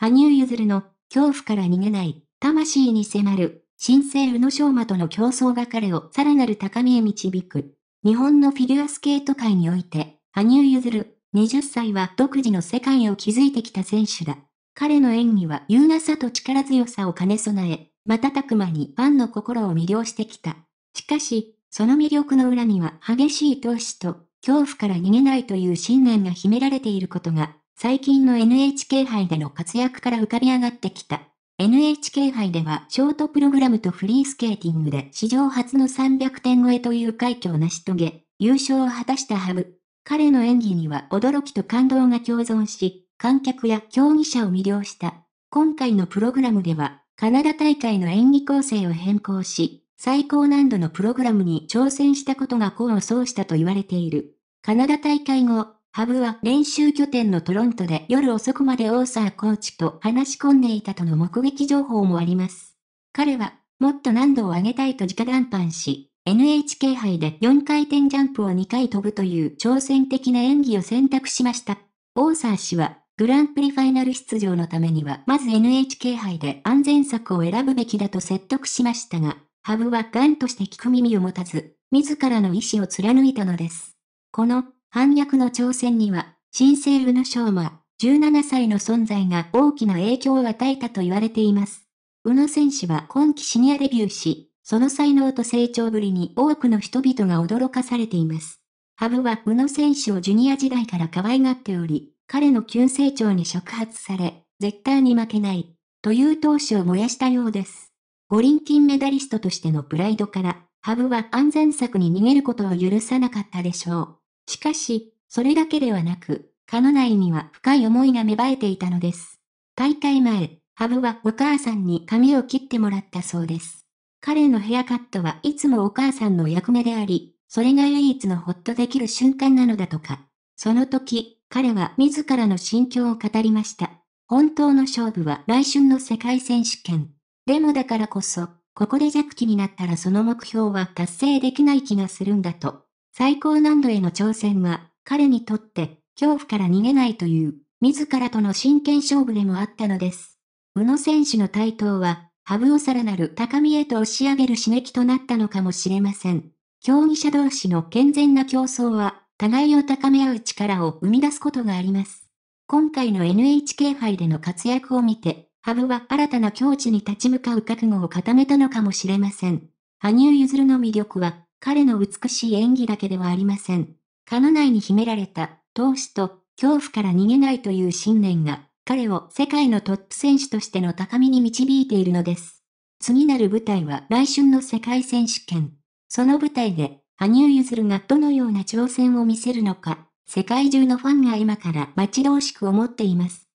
羽生結弦の恐怖から逃げない、魂に迫る、新生宇野昌磨との競争が彼をさらなる高みへ導く。日本のフィギュアスケート界において、羽生結弦、20歳は独自の世界を築いてきた選手だ。彼の演技は優雅さと力強さを兼ね備え、瞬く間にファンの心を魅了してきた。しかし、その魅力の裏には激しい闘志と恐怖から逃げないという信念が秘められていることが最近の NHK 杯での活躍から浮かび上がってきた。NHK 杯ではショートプログラムとフリースケーティングで史上初の300点超えという快挙を成し遂げ、優勝を果たしたハブ。彼の演技には驚きと感動が共存し、観客や競技者を魅了した。今回のプログラムでは、カナダ大会の演技構成を変更し、最高難度のプログラムに挑戦したことが功を奏したと言われている。カナダ大会後、ハブは練習拠点のトロントで夜遅くまでオーサーコーチと話し込んでいたとの目撃情報もあります。彼は、もっと難度を上げたいと直談判し、NHK 杯で4回転ジャンプを2回飛ぶという挑戦的な演技を選択しました。オーサー氏は、グランプリファイナル出場のためには、まず NHK 杯で安全策を選ぶべきだと説得しましたが、ハブはガンとして聞く耳を持たず、自らの意思を貫いたのです。この反逆の挑戦には、新生宇野昌磨、17歳の存在が大きな影響を与えたと言われています。宇野選手は今季シニアデビューし、その才能と成長ぶりに多くの人々が驚かされています。ハブは宇野選手をジュニア時代から可愛がっており、彼の急成長に触発され、絶対に負けない、という闘志を燃やしたようです。五輪金メダリストとしてのプライドから、ハブは安全策に逃げることを許さなかったでしょう。しかし、それだけではなく、彼の内には深い思いが芽生えていたのです。大会前、ハブはお母さんに髪を切ってもらったそうです。彼のヘアカットはいつもお母さんの役目であり、それが唯一のホッとできる瞬間なのだとか。その時、彼は自らの心境を語りました。本当の勝負は来春の世界選手権。でもだからこそ、ここで弱気になったらその目標は達成できない気がするんだと。最高難度への挑戦は、彼にとって恐怖から逃げないという、自らとの真剣勝負でもあったのです。宇野選手の台頭は、ハブをさらなる高みへと押し上げる刺激となったのかもしれません。競技者同士の健全な競争は、互いを高め合う力を生み出すことがあります。今回の NHK 杯での活躍を見て、羽生は新たな境地に立ち向かう覚悟を固めたのかもしれません。羽生結弦の魅力は、彼の美しい演技だけではありません。カノ内に秘められた、闘志と、恐怖から逃げないという信念が、彼を世界のトップ選手としての高みに導いているのです。次なる舞台は来春の世界選手権。その舞台で、羽生結弦がどのような挑戦を見せるのか、世界中のファンが今から待ち遠しく思っています。